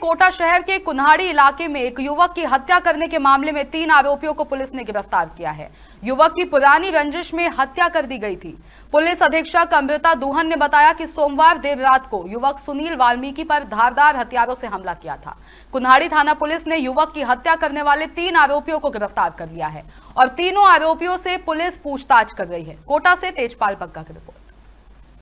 कोटा शहर के कुन्हाड़ी इलाके में एक युवक की हत्या करने के मामले में तीन आरोपियों को पुलिस ने गिरफ्तार किया है युवक की पुरानी रंजिश में हत्या कर दी गई थी पुलिस अधीक्षक अमृता दुहन ने बताया कि सोमवार देर रात को युवक सुनील वाल्मीकि पर धारदार हथियारों से हमला किया था कुन्हाड़ी थाना पुलिस ने युवक की हत्या करने वाले तीन आरोपियों को गिरफ्तार कर लिया है और तीनों आरोपियों से पुलिस पूछताछ कर रही है कोटा से तेजपाल पग्गा की रिपोर्ट